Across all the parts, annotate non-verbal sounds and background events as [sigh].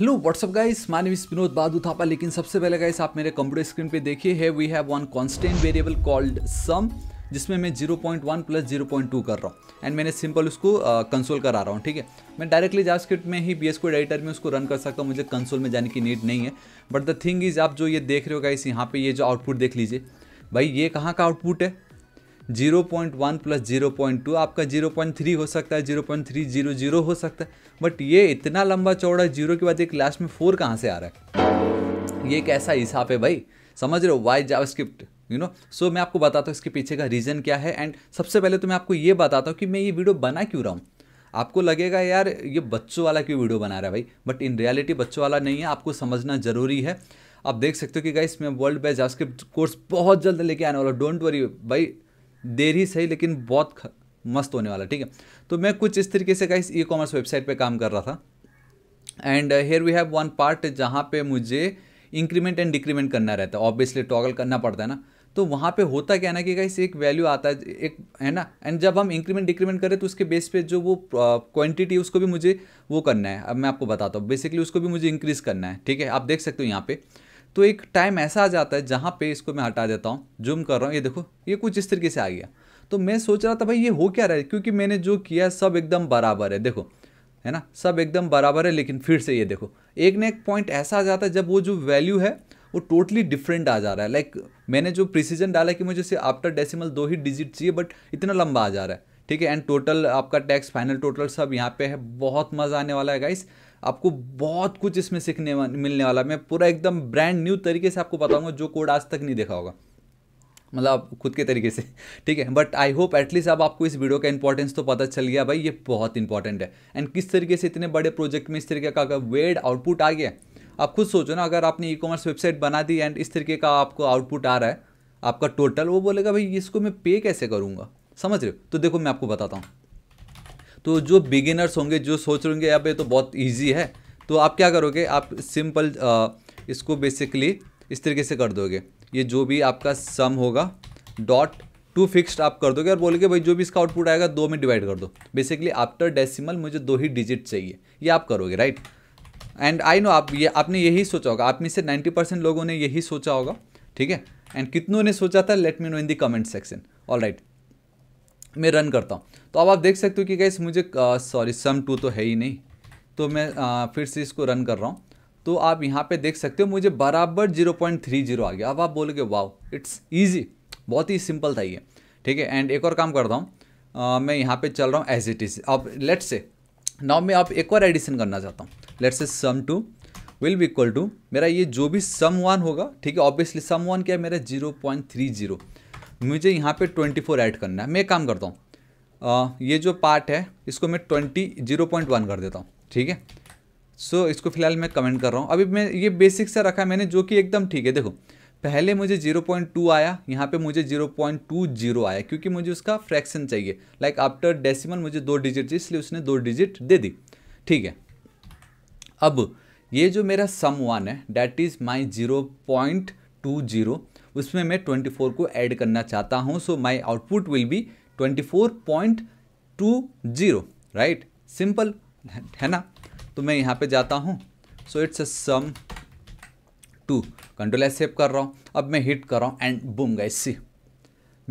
hello what's up guys my name is Vinod Badu Thapa लेकिन सबसे पहले गाइस आप मेरे कंप्यूटर स्क्रीन पे देखिए है we have one constant variable called sum जिसमें मैं 0.1 प्लस जीरो कर रहा हूँ एंड मैंने सिंपल उसको कंसोल uh, करा रहा हूँ ठीक है मैं डायरेक्टली जावास्क्रिप्ट में ही बी एस एडिटर में उसको रन कर सकता हूँ मुझे कंसोल में जाने की नीड नहीं है बट द थिंग इज़ आप जो ये देख रहे हो गाइस यहाँ पे ये जो आउटपुट देख लीजिए भाई ये कहाँ का आउटपुट है zero point one plus zero point two आपका जीरो पॉइंट थ्री हो सकता है zero point three zero zero हो सकता है बट ये इतना लंबा चौड़ा जीरो के बाद एक लास्ट में फोर कहाँ से आ रहा है ये कैसा हिसाब है भाई समझ रहे हो why JavaScript you know so मैं आपको बताता हूँ इसके पीछे का रीज़न क्या है एंड सबसे पहले तो मैं आपको ये बताता हूँ कि मैं ये वीडियो बना क्यों रहा हूँ आपको लगेगा यार ये बच्चों वाला क्यों वीडियो बना रहा है भाई बट इन रियलिटी बच्चों वाला नहीं है आपको समझना ज़रूरी है आप देख सकते हो कि गाइस मैं वर्ल्ड बेस्ट जावास्क्रिप्ट कोर्स बहुत जल्द लेके आने वाला डोंट वरी भाई देर ही सही लेकिन बहुत मस्त होने वाला ठीक है तो मैं कुछ इस तरीके से का इस ई कॉमर्स वेबसाइट पे काम कर रहा था and here we have one part जहाँ पे मुझे इंक्रीमेंट एंड डिक्रीमेंट करना रहता है ऑब्वियसली टॉगल करना पड़ता है ना तो वहाँ पे होता क्या ना कि कहीं एक वैल्यू आता है एक है ना एंड जब हम इंक्रीमेंट डिक्रीमेंट करें तो उसके बेस पे जो वो क्वांटिटी uh, उसको भी मुझे वो करना है अब मैं आपको बताता हूँ बेसिकली उसको भी मुझे इंक्रीज़ करना है ठीक है आप देख सकते हो यहाँ पे तो एक टाइम ऐसा आ जाता है जहाँ पे इसको मैं हटा देता हूँ जूम कर रहा हूँ ये देखो ये कुछ इस तरीके से आ गया तो मैं सोच रहा था भाई ये हो क्या रहा है क्योंकि मैंने जो किया सब एकदम बराबर है देखो है ना सब एकदम बराबर है लेकिन फिर से ये देखो एक ना एक पॉइंट ऐसा आ जाता है जब वो जो वैल्यू है वो टोटली डिफरेंट आ जा रहा है लाइक मैंने जो प्रिसीजन डाला कि मुझे सिर्फ आफ्टर डेसिमल दो ही डिजिट चाहिए बट इतना लंबा आ जा रहा है ठीक है एंड टोटल आपका टैक्स फाइनल टोटल सब यहाँ पे है बहुत मज़ा आने वाला है गाइस आपको बहुत कुछ इसमें सीखने मिलने वाला मैं पूरा एकदम ब्रांड न्यू तरीके से आपको बताऊँगा जो कोड आज तक नहीं देखा होगा मतलब आप खुद के तरीके से [laughs] ठीक है बट आई होप एटलीस्ट अब आपको इस वीडियो का इंपॉर्टेंस तो पता चल गया भाई ये बहुत इंपॉर्टेंट है एंड किस तरीके से इतने बड़े प्रोजेक्ट में इस तरीके का अगर वेड आउटपुट आ गया आप खुद सोचो ना अगर आपने ई कॉमर्स वेबसाइट बना दी एंड इस तरीके का आपको आउटपुट आ रहा है आपका टोटल वो बोलेगा भाई इसको मैं पे कैसे करूँगा समझ रहे हो तो देखो मैं आपको बताता हूँ तो जो बिगिनर्स होंगे जो सोच रहे होंगे अब ये तो बहुत ईजी है तो आप क्या करोगे आप सिंपल इसको बेसिकली इस तरीके से कर दोगे ये जो भी आपका सम होगा डॉट टू फिक्स्ड आप कर दोगे और बोलोगे भाई जो भी इसका आउटपुट आएगा दो में डिवाइड कर दो बेसिकली आफ्टर डेसिमल मुझे दो ही डिजिट चाहिए ये आप करोगे राइट एंड आई नो आप ये आपने यही सोचा होगा आप में से 90 परसेंट लोगों ने यही सोचा होगा ठीक है एंड कितनों ने सोचा था let me know in the comment section all right मैं रन करता हूँ तो अब आप देख सकते हो कि गैस मुझे सॉरी सम टू तो है ही नहीं तो मैं आ, फिर से इसको रन कर रहा हूँ तो आप यहाँ पे देख सकते हो मुझे बराबर जीरो पॉइंट थ्री जीरो आ गया अब आप बोलोगे वाओ इट्स ईजी बहुत ही सिंपल था ये ठीक है एंड एक और काम करता हूँ मैं यहाँ पे चल रहा हूँ एज इट इज़ अब लेट्स से नाउ मैं आप एक और एडिशन करना चाहता हूँ let's say sum two will be equal to मेरा ये जो भी सम वन होगा ठीक है ऑब्वियसली सम वन क्या है मेरा जीरो पॉइंट थ्री जीरो मुझे यहाँ पे 24 ऐड करना है मैं काम करता हूँ ये जो पार्ट है इसको मैं 20 जीरो पॉइंट वन कर देता हूँ ठीक है सो so, इसको फिलहाल मैं कमेंट कर रहा हूँ अभी मैं ये बेसिक से रखा मैंने जो कि एकदम ठीक है देखो पहले मुझे 0.2 आया यहाँ पे मुझे 0.20 आया क्योंकि मुझे उसका फ्रैक्शन चाहिए लाइक आफ्टर डेसिमल मुझे दो डिजिट चाहिए इसलिए उसने दो डिजिट दे दी ठीक है अब ये जो मेरा सम वन है that is my zero point two zero उसमें मैं 24 को ऐड करना चाहता हूँ so my output will be 24.20 right simple है ना तो मैं यहाँ पे जाता हूँ so it's a sum two control S save कर रहा हूँ अब मैं हिट कर रहा हूँ एंड बुम गए सी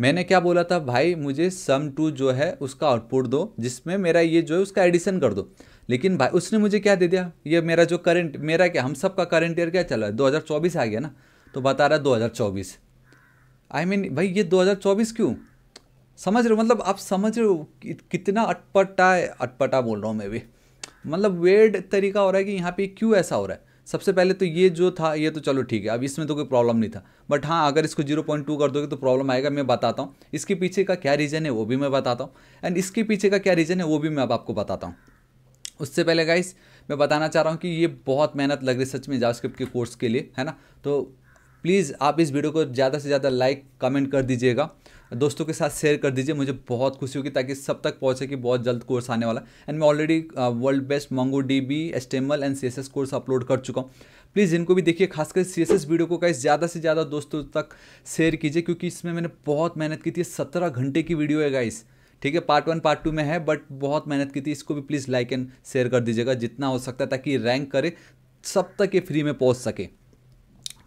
मैंने क्या बोला था भाई मुझे सम टू जो है उसका आउटपुट दो जिसमें मेरा ये जो है उसका एडिशन कर दो लेकिन भाई उसने मुझे क्या दे दिया ये मेरा जो करंट मेरा क्या हम सब का करंट ईयर क्या चल रहा है 2024 आ गया ना तो बता रहा है 2024 आई I मीन mean, भाई ये 2024 क्यों समझ रहे हो मतलब आप समझ रहे हो कि, कितना अटपटा है अटपटा बोल रहा हूँ मैं भी मतलब वेड तरीका हो रहा है कि यहाँ पे क्यों ऐसा हो रहा है सबसे पहले तो ये जो था ये तो चलो ठीक है अब इसमें तो कोई प्रॉब्लम नहीं था बट हाँ अगर इसको जीरो पॉइंट टू कर दोगे तो प्रॉब्लम आएगा मैं बताता हूँ इसके पीछे का क्या रीज़न है वो भी मैं बताता हूँ एंड इसके पीछे का क्या रीज़न है वो भी मैं अब आपको बताता हूँ उससे पहले गाइस मैं बताना चाह रहा हूँ कि ये बहुत मेहनत लग रही सच में जावास्क्रिप्ट के कोर्स के लिए है ना तो प्लीज़ आप इस वीडियो को ज़्यादा से ज़्यादा लाइक कमेंट कर दीजिएगा दोस्तों के साथ शेयर कर दीजिए मुझे बहुत खुशी होगी ताकि सब तक पहुंचे कि बहुत जल्द कोर्स आने वाला एंड मैं already world best Mongo D B HTML and C course upload कर चुका हूँ प्लीज़ इनको भी देखिए खासकर सी एस वीडियो को कहीं ज़्यादा से ज़्यादा दोस्तों तक शेयर कीजिए क्योंकि इसमें मैंने बहुत मेहनत की थी सत्रह घंटे की वीडियो है गाइस ठीक है पार्ट वन पार्ट टू में है बट बहुत मेहनत की थी इसको भी प्लीज़ लाइक एंड शेयर कर दीजिएगा जितना हो सकता है ताकि रैंक करे सब तक ये फ्री में पहुँच सके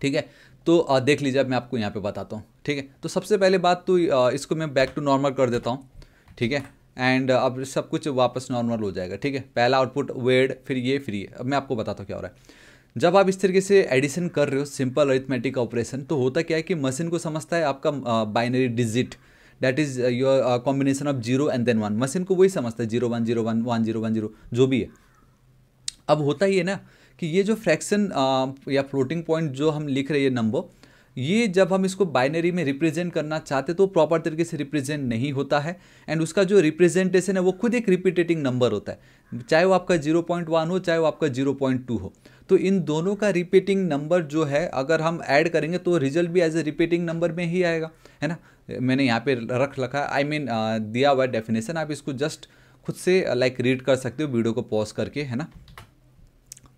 ठीक है तो देख लीजिए अब मैं आपको यहाँ पे बताता हूँ ठीक है तो सबसे पहले बात तो इसको मैं बैक टू नॉर्मल कर देता हूँ ठीक है एंड अब सब कुछ वापस नॉर्मल हो जाएगा ठीक है पहला आउटपुट वेड फिर ये फिर ये अब मैं आपको बताता हूँ क्या हो रहा है जब आप इस तरीके से एडिशन कर रहे हो सिंपल अरिथमेटिक ऑपरेशन तो होता क्या है कि मशीन को समझता है आपका binary digit that is your combination of zero and then one machine को वही समझता है zero one zero one one zero one zero जो भी है अब होता ही है ना कि ये जो फ्रैक्शन या फ्लोटिंग पॉइंट जो हम लिख रहे हैं नंबर ये जब हम इसको बाइनरी में रिप्रेजेंट करना चाहते तो प्रॉपर तरीके से रिप्रेजेंट नहीं होता है एंड उसका जो रिप्रेजेंटेशन है वो खुद एक रिपीटेटिंग नंबर होता है चाहे वो आपका जीरो पॉइंट वन हो चाहे वो आपका जीरो पॉइंट टू हो तो इन दोनों का रिपीटिंग नंबर जो है अगर हम ऐड करेंगे तो रिजल्ट भी एज ए रिपीटिंग नंबर में ही आएगा है ना मैंने यहाँ पे रख रखा आई मीन दिया हुआ डेफिनेशन आप इसको जस्ट खुद से लाइक like, रीड कर सकते हो वीडियो को पॉज करके है ना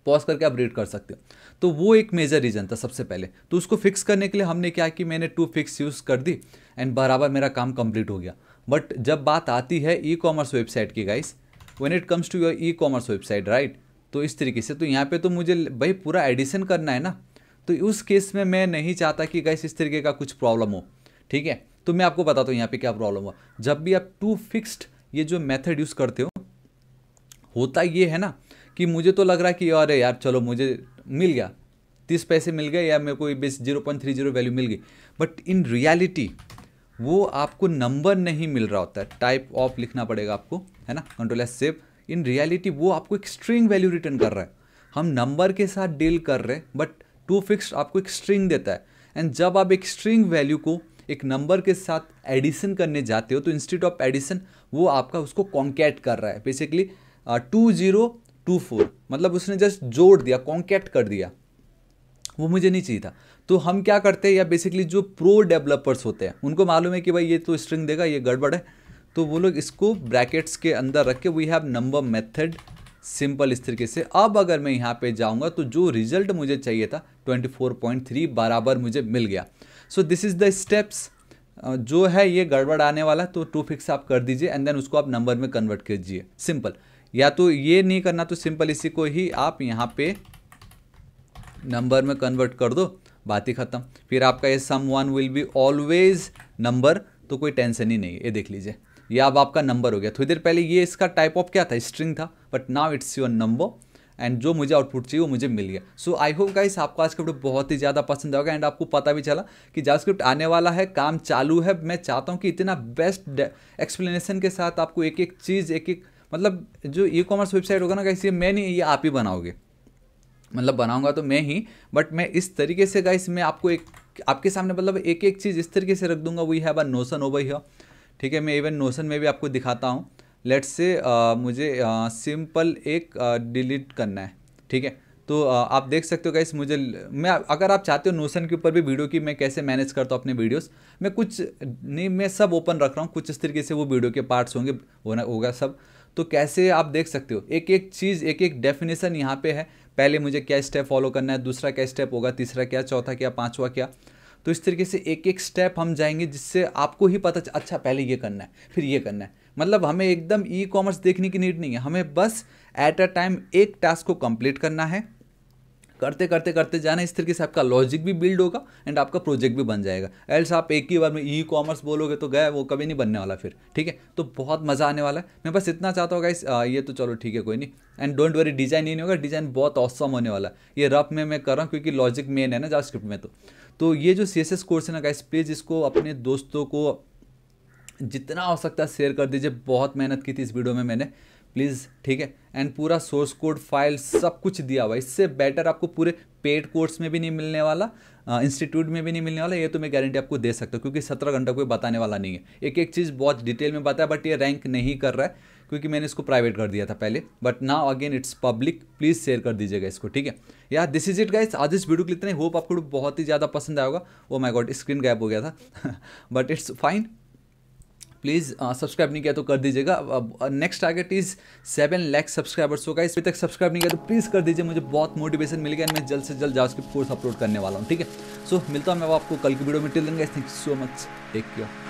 पॉज करके आप रीड कर सकते हो तो वो एक मेजर रीज़न था सबसे पहले तो उसको फिक्स करने के लिए हमने क्या कि मैंने टू फिक्स यूज़ कर दी एंड बराबर मेरा काम कंप्लीट हो गया बट जब बात आती है ई कॉमर्स वेबसाइट की guys when it comes to your e commerce website right तो इस तरीके से तो यहाँ पे तो मुझे भाई पूरा एडिशन करना है ना तो उस केस में मैं नहीं चाहता कि गाइस इस तरीके का कुछ प्रॉब्लम हो ठीक है तो मैं आपको बताता हूँ यहाँ पे क्या प्रॉब्लम हुआ जब भी आप टू फिक्स्ड ये जो मेथड यूज़ करते हो होता ये है ना कि मुझे तो लग रहा है कि अरे यार चलो मुझे मिल गया तीस पैसे मिल गए या मेरे को base zero point three zero value मिल गई बट इन रियलिटी वो आपको नंबर नहीं मिल रहा होता है टाइप ऑफ लिखना पड़ेगा आपको है ना control S save in reality वो आपको एक स्ट्रिंग वैल्यू रिटर्न कर रहा है हम नंबर के साथ डील कर रहे हैं बट टू फिक्स आपको एक स्ट्रिंग देता है एंड जब आप एक स्ट्रिंग वैल्यू को एक नंबर के साथ एडिशन करने जाते हो तो इंस्टीट्यूट ऑफ एडिशन वो आपका उसको कॉन्कैट कर रहा है basically two zero two four मतलब उसने जस्ट जोड़ दिया कॉन्केट कर दिया वो मुझे नहीं चाहिए था तो हम क्या करते हैं या बेसिकली जो प्रो डेवलपर्स होते हैं उनको मालूम है कि भाई ये तो स्ट्रिंग देगा ये गड़बड़ है तो वो लोग इसको ब्रैकेट्स के अंदर रख के we have number method simple इस तरीके से अब अगर मैं यहाँ पे जाऊँगा तो जो रिजल्ट मुझे चाहिए था 24.3 बराबर मुझे मिल गया so this is the steps जो है ये गड़बड़ आने वाला तो टू फिक्स आप कर दीजिए एंड देन उसको आप नंबर में कन्वर्ट कीजिए सिंपल या तो ये नहीं करना तो सिंपल इसी को ही आप यहाँ पे नंबर में कन्वर्ट कर दो बात ही ख़त्म फिर आपका ये sum one will be always number तो कोई टेंशन ही नहीं है ये देख लीजिए ये अब आपका नंबर हो गया थोड़ी देर पहले ये इसका टाइप ऑफ क्या था स्ट्रिंग था but now it's your number and जो मुझे आउटपुट चाहिए वो मुझे मिल गया सो आई होप गाइस आपको आज का वीडियो बहुत ही ज़्यादा पसंद आएगा एंड आपको पता भी चला कि जावास्क्रिप्ट आने वाला है काम चालू है मैं चाहता हूँ कि इतना बेस्ट एक्सप्लेनेशन के साथ आपको एक एक चीज़ एक एक मतलब जो ई कॉमर्स वेबसाइट होगा ना गाइस ये मैं नहीं ये आप ही बनाओगे मतलब बनाऊंगा तो मैं ही बट मैं इस तरीके से गाइस मैं आपको एक आपके सामने मतलब एक एक चीज़ इस तरीके से रख दूंगा वही है बार नोसन ओवर हियर ठीक है मैं इवन नोसन में भी आपको दिखाता हूँ लेट्स से uh, मुझे सिंपल uh, एक डिलीट uh, करना है ठीक है तो आप देख सकते हो गाइस मुझे मैं अगर आप चाहते हो नोशन के ऊपर भी वीडियो की मैं कैसे मैनेज करता हूँ अपने वीडियोस मैं कुछ नहीं मैं सब ओपन रख रहा हूँ कुछ इस तरीके से वो वीडियो के पार्ट्स होंगे होना होगा सब तो कैसे आप देख सकते हो एक एक चीज़ एक एक डेफिनेशन यहाँ पे है पहले मुझे क्या स्टेप फॉलो करना है दूसरा क्या स्टेप होगा तीसरा क्या चौथा क्या पाँचवा क्या तो इस तरीके से एक एक स्टेप हम जाएंगे जिससे आपको ही पता अच्छा पहले ये करना है फिर ये करना है मतलब हमें एकदम ई कॉमर्स देखने की नीड नहीं है हमें बस एट अ टाइम एक टास्क को कंप्लीट करना है करते करते करते जाना इस तरीके से आपका लॉजिक भी बिल्ड होगा एंड आपका प्रोजेक्ट भी बन जाएगा एल्स आप एक ही बार में ई कॉमर्स बोलोगे तो गए वो कभी नहीं बनने वाला फिर ठीक है तो बहुत मज़ा आने वाला है मैं बस इतना चाहता हूँ ये तो चलो ठीक है कोई नहीं एंड डोंट वरी डिज़ाइन ये नहीं होगा डिज़ाइन बहुत औसम होने वाला है ये रफ में मैं कर रहा हूँ क्योंकि लॉजिक मेन है ना जा में तो तो ये जो सी कोर्स है ना गाइस प्लीज़ इसको अपने दोस्तों को जितना हो सकता है शेयर कर दीजिए बहुत मेहनत की थी इस वीडियो में मैंने प्लीज़ ठीक है एंड पूरा सोर्स कोड फाइल सब कुछ दिया हुआ इससे बेटर आपको पूरे पेड कोर्स में भी नहीं मिलने वाला इंस्टीट्यूट में भी नहीं मिलने वाला ये तो मैं गारंटी आपको दे सकता हूँ क्योंकि सत्रह घंटा कोई बताने वाला नहीं है एक एक चीज़ बहुत डिटेल में बताया बट ये रैंक नहीं कर रहा है क्योंकि मैंने इसको प्राइवेट कर दिया था पहले but now again it's public please share कर दीजिएगा इसको ठीक है या दिस इज इट गाइस आज इस वीडियो के लिए इतने होप आपको बहुत ही ज़्यादा पसंद आएगा oh my god screen gap हो गया था but it's fine please subscribe नहीं किया तो कर दीजिएगा next target is seven lakhs subscribers होगा इस तक सब्सक्राइब नहीं किया तो प्लीज़ कर दीजिए मुझे बहुत मोटिवेशन मिल गया मैं जल्द से जल्द जावा कोर्स अपलोड करने वाला हूँ ठीक है सो मिलता हूँ मैं आपको कल की वीडियो में टिल देंगे thank you so much take care